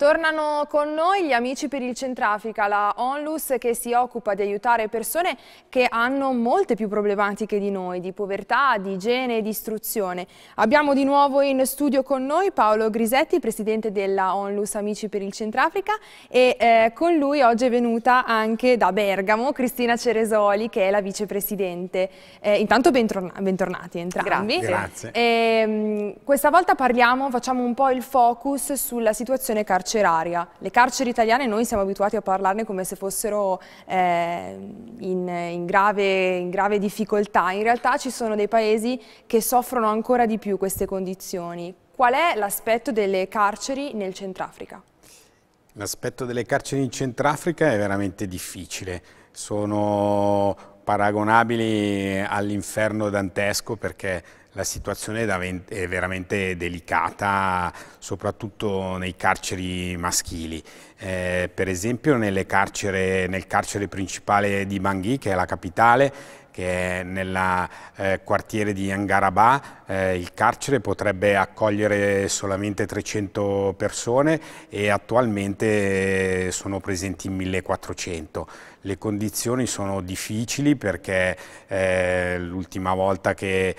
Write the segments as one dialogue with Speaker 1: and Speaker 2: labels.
Speaker 1: Tornano con noi gli amici per il Centrafrica, la Onlus che si occupa di aiutare persone che hanno molte più problematiche di noi, di povertà, di igiene e di istruzione. Abbiamo di nuovo in studio con noi Paolo Grisetti, presidente della Onlus Amici per il Centrafrica e eh, con lui oggi è venuta anche da Bergamo Cristina Ceresoli che è la vicepresidente. Eh, intanto bentorn bentornati entrambi. Grazie. Grazie. E, ehm, mh, questa volta parliamo, facciamo un po' il focus sulla situazione carceraria carceraria. Le carceri italiane noi siamo abituati a parlarne come se fossero eh, in, in, grave, in grave difficoltà, in realtà ci sono dei paesi che soffrono ancora di più queste condizioni. Qual è l'aspetto delle carceri nel Centrafrica?
Speaker 2: L'aspetto delle carceri in Centrafrica è veramente difficile, sono paragonabili all'inferno dantesco perché la situazione è veramente delicata, soprattutto nei carceri maschili. Eh, per esempio carcere, nel carcere principale di Bangui, che è la capitale, che è nel eh, quartiere di Angarabà, eh, il carcere potrebbe accogliere solamente 300 persone e attualmente eh, sono presenti 1400. Le condizioni sono difficili perché eh, l'ultima volta che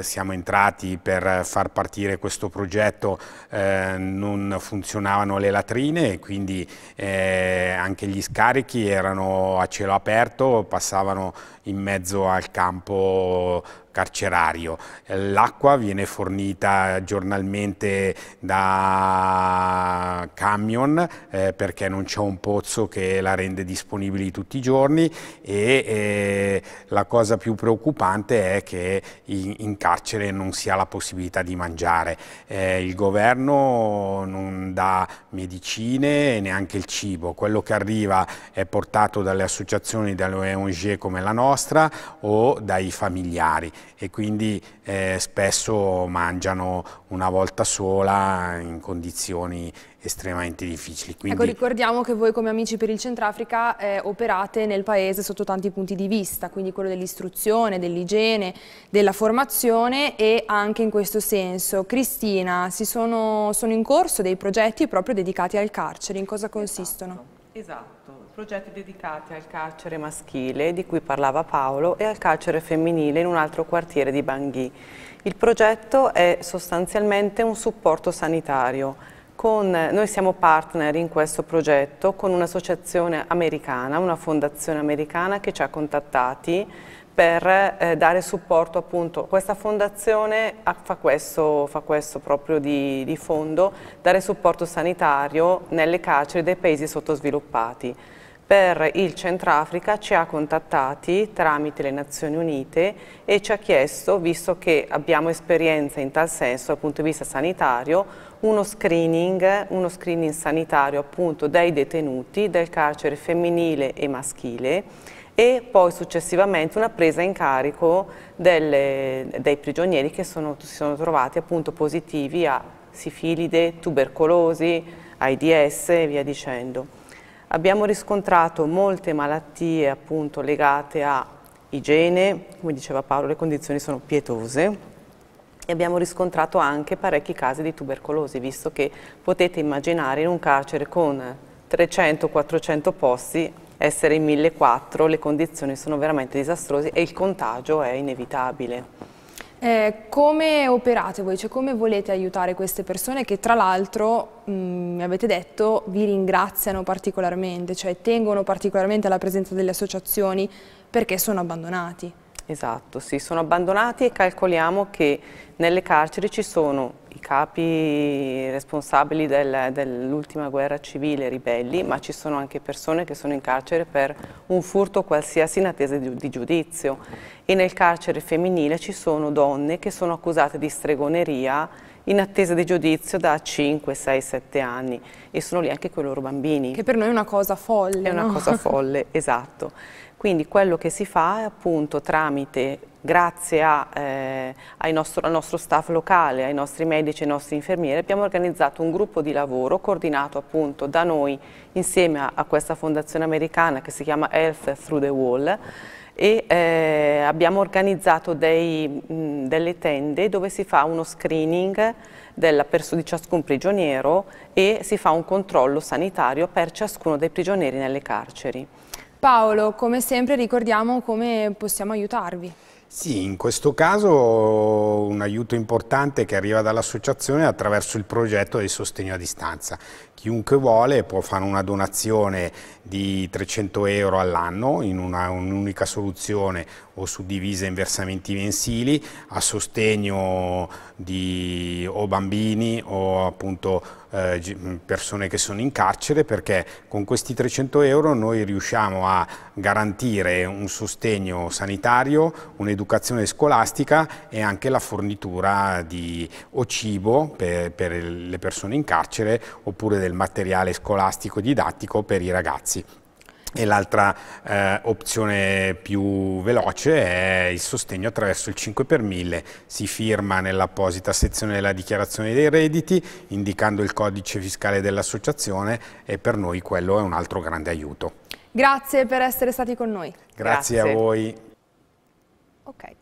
Speaker 2: siamo entrati per far partire questo progetto eh, non funzionavano le latrine e quindi eh, anche gli scarichi erano a cielo aperto, passavano in mezzo al campo carcerario. L'acqua viene fornita giornalmente da camion eh, perché non c'è un pozzo che la rende disponibile tutti i giorni e eh, la cosa più preoccupante è che in, in, carcere non si ha la possibilità di mangiare. Eh, il governo non dà medicine e neanche il cibo, quello che arriva è portato dalle associazioni, dalle ONG come la nostra o dai familiari e quindi eh, spesso mangiano una volta sola in condizioni estremamente difficili. Quindi... Ecco,
Speaker 1: ricordiamo che voi come Amici per il Centrafrica eh, operate nel paese sotto tanti punti di vista, quindi quello dell'istruzione, dell'igiene, della formazione e anche in questo senso. Cristina, sono, sono in corso dei progetti proprio dedicati al carcere, in cosa consistono?
Speaker 3: Esatto, progetti dedicati al carcere maschile di cui parlava Paolo e al carcere femminile in un altro quartiere di Bangui. Il progetto è sostanzialmente un supporto sanitario. Con, noi siamo partner in questo progetto con un'associazione americana, una fondazione americana che ci ha contattati per eh, dare supporto appunto, questa fondazione ha, fa, questo, fa questo, proprio di, di, fondo, dare supporto sanitario nelle carceri dei paesi sottosviluppati. Per il Centrafrica ci ha contattati tramite le Nazioni Unite e ci ha chiesto, visto che abbiamo esperienza in tal senso dal punto di vista sanitario, uno screening, uno screening sanitario appunto dei detenuti del carcere femminile e maschile e poi successivamente una presa in carico delle, dei prigionieri che sono, si sono trovati appunto positivi a sifilide, tubercolosi, AIDS e via dicendo. Abbiamo riscontrato molte malattie appunto legate a igiene, come diceva Paolo le condizioni sono pietose, e abbiamo riscontrato anche parecchi casi di tubercolosi, visto che potete immaginare in un carcere con 300-400 posti essere in 1.400, le condizioni sono veramente disastrose e il contagio è inevitabile.
Speaker 1: Eh, come operate voi? Cioè, come volete aiutare queste persone che tra l'altro, mm, mi avete detto, vi ringraziano particolarmente, cioè tengono particolarmente alla presenza delle associazioni perché sono abbandonati?
Speaker 3: Esatto, sì, sono abbandonati e calcoliamo che nelle carceri ci sono i capi responsabili del, dell'ultima guerra civile, ribelli, ma ci sono anche persone che sono in carcere per un furto qualsiasi in attesa di, di giudizio. E nel carcere femminile ci sono donne che sono accusate di stregoneria in attesa di giudizio da 5, 6, 7 anni e sono lì anche con i loro bambini. Che per noi è una cosa folle. È no? una cosa folle, esatto. Quindi quello che si fa è appunto tramite grazie a, eh, nostro, al nostro staff locale, ai nostri medici e ai nostri infermieri, abbiamo organizzato un gruppo di lavoro coordinato appunto da noi insieme a, a questa fondazione americana che si chiama Health Through the Wall e eh, abbiamo organizzato dei, mh, delle tende dove si fa uno screening di ciascun prigioniero e si fa un controllo sanitario per ciascuno dei prigionieri nelle carceri.
Speaker 1: Paolo, come sempre ricordiamo come possiamo aiutarvi.
Speaker 2: Sì, in questo caso un aiuto importante che arriva dall'associazione attraverso il progetto di sostegno a distanza. Chiunque vuole può fare una donazione di 300 euro all'anno in un'unica un soluzione o suddivise in versamenti mensili a sostegno di o bambini o appunto eh, mm, persone che sono in carcere perché con questi 300 euro noi riusciamo a garantire un sostegno sanitario, un'educazione scolastica e anche la fornitura di o cibo per, per le persone in carcere oppure del materiale scolastico didattico per i ragazzi. E l'altra eh, opzione più veloce è il sostegno attraverso il 5 per 1000. Si firma nell'apposita sezione della dichiarazione dei redditi indicando il codice fiscale dell'associazione e per noi quello è un altro grande aiuto.
Speaker 1: Grazie per essere stati con noi.
Speaker 2: Grazie, Grazie. a voi.
Speaker 1: Okay.